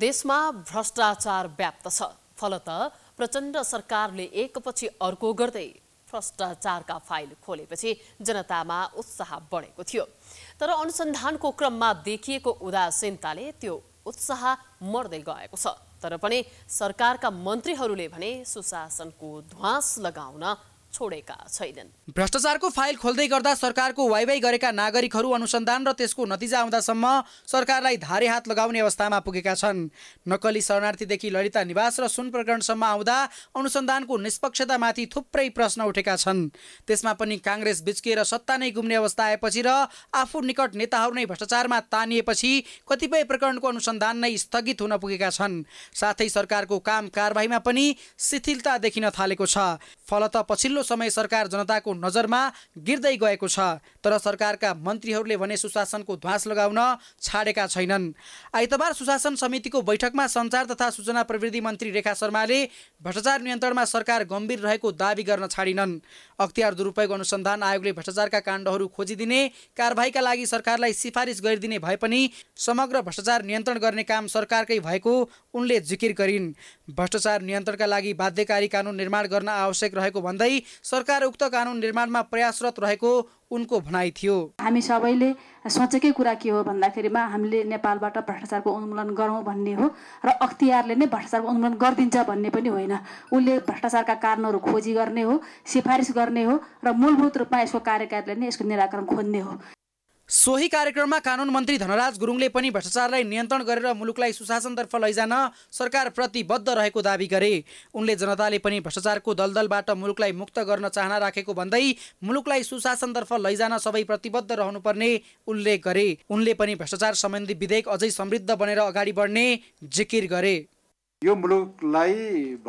देशमा भ्रष्टाचार व्याप्त छ फलत प्रचण्ड सरकारले एकपछि अर्को गर्दै भ्रष्टाचारका फाइल खोलेपछि जनतामा उत्साह बढेको थियो तर अनुसन्धानको क्रममा देखिएको उदासीनताले त्यो उत्साह मर्दै गएको छ तर पनि सरकारका मन्त्रीहरूले भने सुशासनको ध्वास लगाउन छोडेका छैनन् भ्रष्टाचारको फाइल खोल्दै गर्दा सरकारको वाइवाई गरेका नागरिकहरू अनुसन्धान र त्यसको नतिजा आउँदासम्म सरकारलाई धारे हात लगाउने अवस्थामा पुगेका छन् नक्कली शरणार्थीदेखि ललिता निवास र सुन प्रकरणसम्म आउँदा अनुसन्धानको निष्पक्षतामाथि थुप्रै प्रश्न उठेका छन् त्यसमा पनि काङ्ग्रेस बिचकिएर सत्ता नै गुम्ने अवस्था आएपछि र आफू निकट नेताहरू नै भ्रष्टाचारमा तानिएपछि कतिपय प्रकरणको अनुसन्धान नै स्थगित हुन पुगेका छन् साथै सरकारको काम कारवाहीमा पनि शिथिलता देखिन थालेको छ फलत पछिल्लो समय सरकार जनताको नजरमा गिर्दै गएको छ तर सरकारका मन्त्रीहरूले भने सुशासनको ध्वास लगाउन छाडेका छैनन् आइतबार सुशासन समितिको बैठकमा सञ्चार तथा सूचना प्रविधि मन्त्री रेखा शर्माले भ्रष्टाचार नियन्त्रणमा सरकार गम्भीर रहेको दावी गर्न छाडिनन् अख्तियार दुरुपयोग अनुसन्धान आयोगले भ्रष्टाचारका काण्डहरू खोजिदिने कारवाहीका लागि सरकारलाई सिफारिस गरिदिने भए पनि समग्र भ्रष्टाचार नियन्त्रण गर्ने काम सरकारकै भएको उनले जिकिर गरिन् भ्रष्टाचार नियन्त्रणका लागि बाध्यकारी कानुन निर्माण गर्न आवश्यक रहेको भन्दै सरकार उक्त कानुन निर्माणमा प्रयासरत रहेको उनको भनाइ थियो हामी सबैले सोचेकै कुरा के हो भन्दाखेरिमा हामीले नेपालबाट भ्रष्टाचारको उन्मूलन गरौँ भन्ने हो र अख्तियारले नै भ्रष्टाचारको उन्मूलन गरिदिन्छ भन्ने पनि होइन उसले भ्रष्टाचारका कारणहरू खोजी गर्ने हो सिफारिस गर्ने हो र मूलभूत रूपमा यसको कार्यकारीले नै यसको निराकरण खोज्ने हो सोही कार्यक्रममा कानुन मन्त्री धनराज गुरुङले पनि भ्रष्टाचारलाई नियन्त्रण गरेर मुलुकलाई सुशासनतर्फ लैजान सरकार प्रतिबद्ध रहेको दावी गरे उनले जनताले पनि भ्रष्टाचारको दलदलबाट मुलुकलाई मुक्त गर्न चाहना राखेको भन्दै मुलुकलाई सुशासनतर्फ लैजान सबै प्रतिबद्ध रहनुपर्ने उल्लेख गरे उनले पनि भ्रष्टाचार सम्बन्धी विधेयक अझै समृद्ध बनेर अगाडि बढ्ने जिकिर गरे यो मुलुकलाई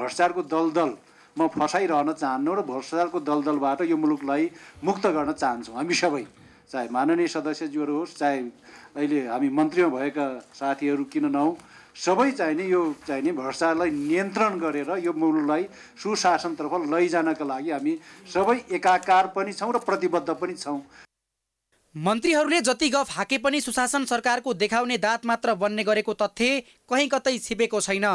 भ्रष्टाचारको दलदल म फसाइरहन चाहन्नौ र भ्रष्टाचारको दलदलबाट यो मुलुकलाई मुक्त गर्न चाहन्छौँ हामी सबै चाहे माननीय सदस्यज्यूहरू होस् चाहे अहिले हामी मन्त्री भएका साथीहरू किन नहौँ सबै चाहिने यो चाहिने भ्रष्टाचारलाई नियन्त्रण गरेर यो मुलुकलाई सुशासनतर्फ लैजानका लागि हामी सबै एकाकार पनि छौँ र प्रतिबद्ध पनि छौँ मन्त्रीहरूले जति गफ हाके पनि सुशासन सरकारको देखाउने दाँत मात्र बन्ने गरेको तथ्य कहीँ कतै छिपेको छैन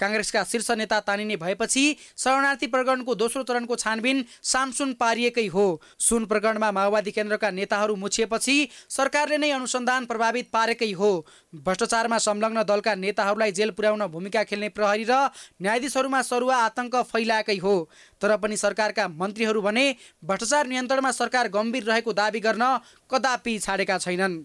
काङ्ग्रेसका शीर्ष नेता तानिने भएपछि शरणार्थी प्रकरणको दोस्रो चरणको छानबिन सामसुन पारिएकै हो सुन प्रकरणमा माओवादी केन्द्रका नेताहरू मुछिएपछि सरकारले नै अनुसन्धान प्रभावित पारेकै हो भ्रष्टाचारमा संलग्न दलका नेताहरूलाई जेल पुर्याउन भूमिका खेल्ने प्रहरी र न्यायाधीशहरूमा सरुवा आतंक फैलाएकै हो तर पनि सरकारका मन्त्रीहरू भने भ्रष्टाचार नियन्त्रणमा सरकार गम्भीर रहेको दावी गर्न कदा कदापि छाडेका छैनन्